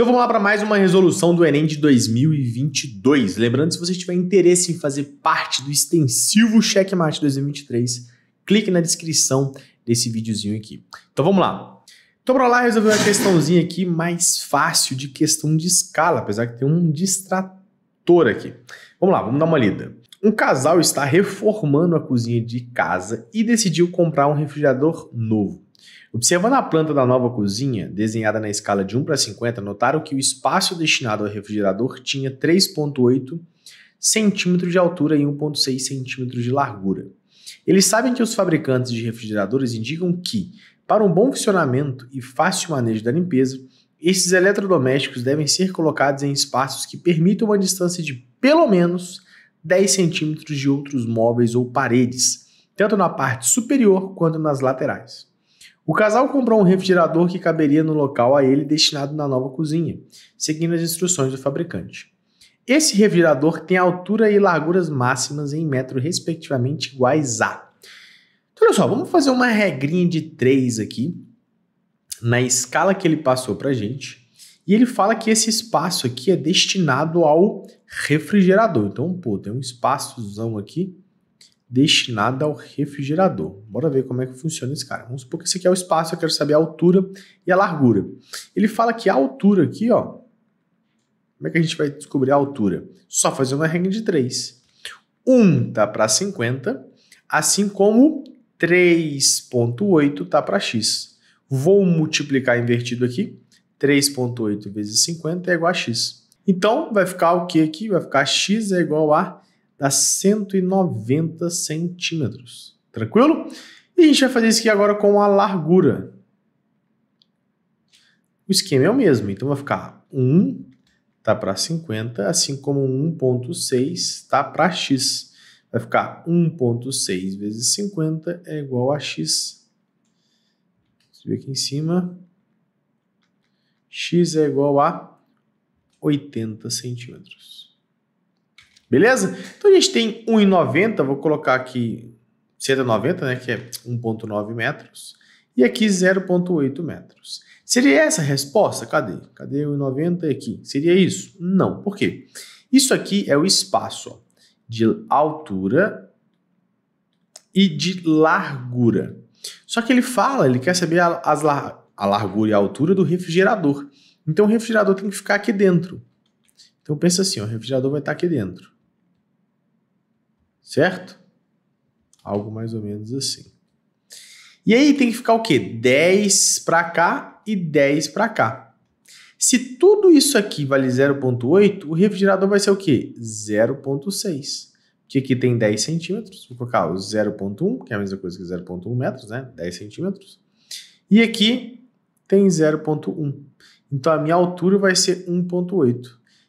Então vamos lá para mais uma resolução do Enem de 2022. Lembrando, se você tiver interesse em fazer parte do extensivo Checkmate 2023, clique na descrição desse videozinho aqui. Então vamos lá. Então para lá resolver uma questãozinha aqui mais fácil de questão de escala, apesar que tem um distrator aqui. Vamos lá, vamos dar uma lida. Um casal está reformando a cozinha de casa e decidiu comprar um refrigerador novo. Observando a planta da nova cozinha, desenhada na escala de 1 para 50, notaram que o espaço destinado ao refrigerador tinha 3,8 centímetros de altura e 1,6 centímetros de largura. Eles sabem que os fabricantes de refrigeradores indicam que, para um bom funcionamento e fácil manejo da limpeza, esses eletrodomésticos devem ser colocados em espaços que permitam uma distância de pelo menos 10 centímetros de outros móveis ou paredes, tanto na parte superior quanto nas laterais. O casal comprou um refrigerador que caberia no local a ele destinado na nova cozinha, seguindo as instruções do fabricante. Esse refrigerador tem altura e larguras máximas em metro respectivamente iguais a. Então, olha só, vamos fazer uma regrinha de três aqui na escala que ele passou para gente e ele fala que esse espaço aqui é destinado ao refrigerador. Então, pô, tem um espaçozão aqui destinado ao refrigerador. Bora ver como é que funciona esse cara. Vamos supor que esse aqui é o espaço, eu quero saber a altura e a largura. Ele fala que a altura aqui, ó, como é que a gente vai descobrir a altura? Só fazendo uma regra de 3. 1 tá para 50, assim como 3.8 tá para x. Vou multiplicar invertido aqui. 3,8 vezes 50 é igual a x. Então, vai ficar o que aqui? Vai ficar x é igual a dá 190 centímetros. Tranquilo? E a gente vai fazer isso aqui agora com a largura. O esquema é o mesmo, então vai ficar 1 tá para 50, assim como 1.6 tá para x. Vai ficar 1.6 vezes 50 é igual a x. Deixa eu ver aqui em cima x é igual a 80 centímetros. Beleza? Então a gente tem 1,90, vou colocar aqui 190, né, que é 1,9 metros, e aqui 0,8 metros. Seria essa a resposta? Cadê? Cadê 1,90 aqui? Seria isso? Não. Por quê? Isso aqui é o espaço ó, de altura e de largura. Só que ele fala, ele quer saber as, a largura e a altura do refrigerador. Então o refrigerador tem que ficar aqui dentro. Então pensa assim, o refrigerador vai estar aqui dentro. Certo? Algo mais ou menos assim. E aí tem que ficar o quê? 10 para cá e 10 para cá. Se tudo isso aqui vale 0,8, o refrigerador vai ser o quê? 0,6. Que aqui tem 10 centímetros. Vou colocar o 0,1, que é a mesma coisa que 0,1 metros, né? 10 centímetros. E aqui tem 0,1. Então a minha altura vai ser 1,8.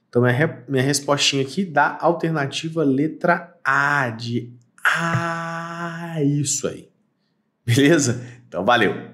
Então minha, minha respostinha aqui dá alternativa letra A de A. Isso aí. Beleza? Então valeu!